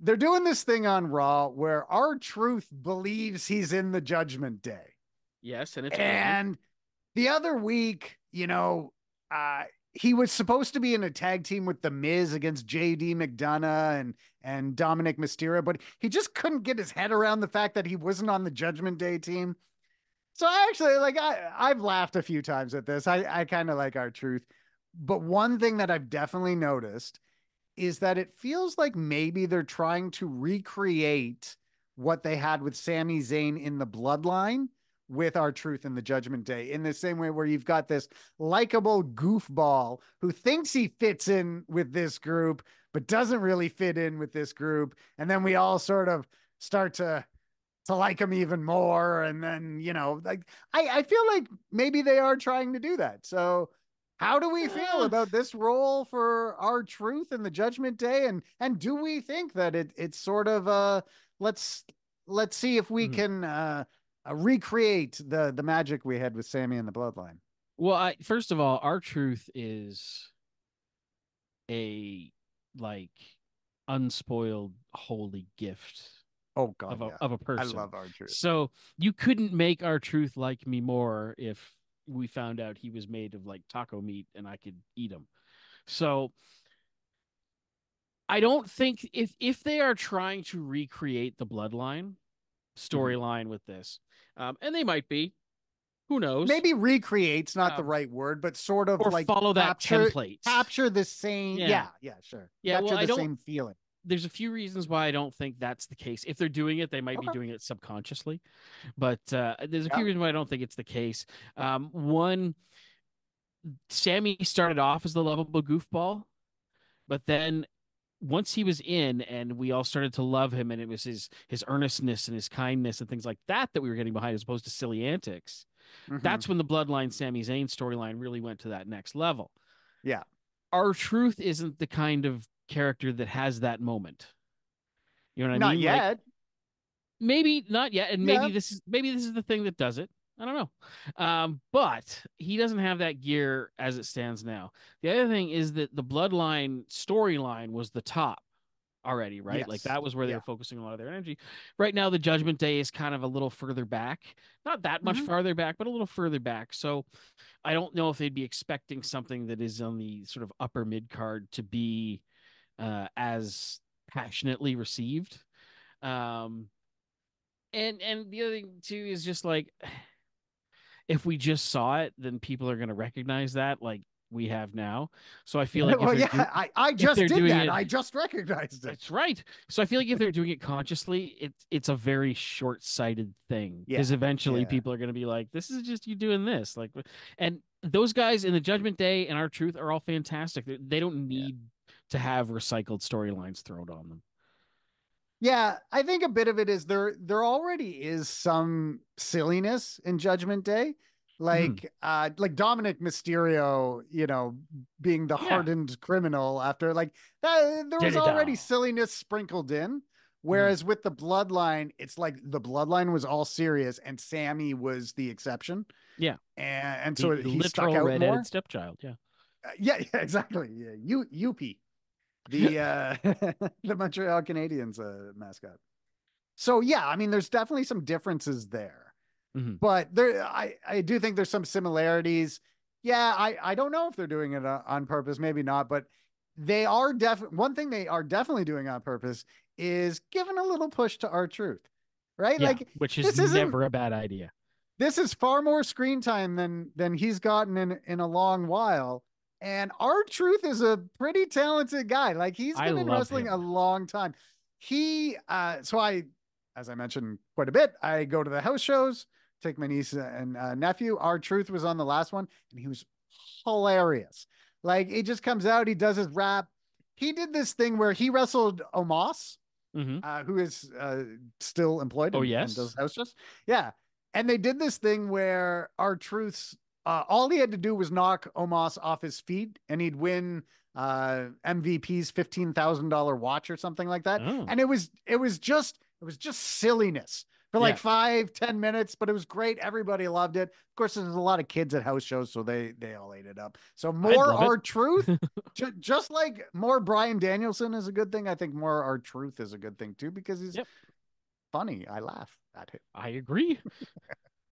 they're doing this thing on Raw where our truth believes he's in the Judgment Day. Yes, and it's and the other week, you know, uh, he was supposed to be in a tag team with the Miz against J.D. McDonough and and Dominic Mysterio, but he just couldn't get his head around the fact that he wasn't on the Judgment Day team. So I actually like I I've laughed a few times at this. I I kind of like our truth, but one thing that I've definitely noticed is that it feels like maybe they're trying to recreate what they had with Sami Zayn in the bloodline with our truth in the judgment day in the same way where you've got this likable goofball who thinks he fits in with this group but doesn't really fit in with this group and then we all sort of start to to like him even more and then you know like i i feel like maybe they are trying to do that so how do we feel about this role for our truth in the Judgment Day, and and do we think that it it's sort of uh let's let's see if we mm. can uh, uh, recreate the the magic we had with Sammy and the Bloodline? Well, I, first of all, our truth is a like unspoiled holy gift. Oh God, of a, yeah. of a person. I love our truth. So you couldn't make our truth like me more if we found out he was made of like taco meat and I could eat him. So I don't think if if they are trying to recreate the bloodline mm-hmm. storyline with this, um, and they might be, who knows? Maybe recreate's not the um, right word, but sort of like follow that capture, template, capture the same. Yeah, yeah, yeah sure. Yeah, capture well, the same feeling there's a few reasons why I don't think that's the case. If they're doing it, they might okay. be doing it subconsciously, but uh, there's a yeah. few reasons why I don't think it's the case. Um, one, Sammy started off as the lovable goofball, but then once he was in and we all started to love him and it was his his earnestness and his kindness and things like that that we were getting behind as opposed to silly antics mm-hmm. that's when the bloodline Sammy Zayn storyline really went to that next level yeah our truth isn't the kind of character that has that moment. You know what I not mean? Not yet. Like, maybe not yet, and maybe yeah. this is maybe this is the thing that does it. I don't know. Um, but he doesn't have that gear as it stands now. The other thing is that the bloodline storyline was the top already, right? Yes. Like that was where they yeah. were focusing a lot of their energy. Right now, the Judgment Day is kind of a little further back, not that much mm-hmm. farther back, but a little further back. So I don't know if they'd be expecting something that is on the sort of upper mid card to be uh, as passionately received. Um, and and the other thing too is just like if we just saw it, then people are going to recognize that like we have now. So I feel like well, yeah, do- I, I just did that. It, I just recognized it. That's right. So I feel like if they're doing it consciously, it's it's a very short sighted thing because yeah. eventually yeah. people are going to be like, "This is just you doing this." Like, and those guys in the Judgment Day and our Truth are all fantastic. They, they don't need to have recycled storylines thrown on them. Yeah, I think a bit of it is there there already is some silliness in Judgment Day. Hmm. Like mm. uh like Dominic Mysterio, you know, being the yeah. hardened criminal after like that there was already silliness sprinkled in. Whereas mm. with the bloodline, it's like the bloodline was all serious and Sammy was the exception. Yeah. And, and so the, he literal stuck out red-headed stepchild, yeah. Uh, yeah, yeah, exactly. Yeah, you pee the uh, the Montreal Canadiens uh, mascot. So yeah, I mean, there's definitely some differences there, mm-hmm. but there I I do think there's some similarities. Yeah, I I don't know if they're doing it on purpose, maybe not, but they are def one thing they are definitely doing on purpose is giving a little push to our truth, right? Yeah, like which is never a bad idea. This is far more screen time than than he's gotten in in a long while and our Truth is a pretty talented guy. Like he's been in wrestling him. a long time. He uh so I as I mentioned quite a bit, I go to the house shows, take my niece and uh, nephew. Our Truth was on the last one and he was hilarious. Like he just comes out, he does his rap. He did this thing where he wrestled Omos, mm-hmm. uh, who is uh, still employed. Oh and, yes, and does house shows. Yeah, and they did this thing where our truths uh, all he had to do was knock Omos off his feet and he'd win uh, MVP's $15,000 watch or something like that. Oh. And it was, it was just, it was just silliness for like yeah. five, ten minutes, but it was great. Everybody loved it. Of course, there's a lot of kids at house shows, so they, they all ate it up. So more our truth, ju- just like more Brian Danielson is a good thing. I think more our truth is a good thing too, because he's yep. funny. I laugh at him. I agree.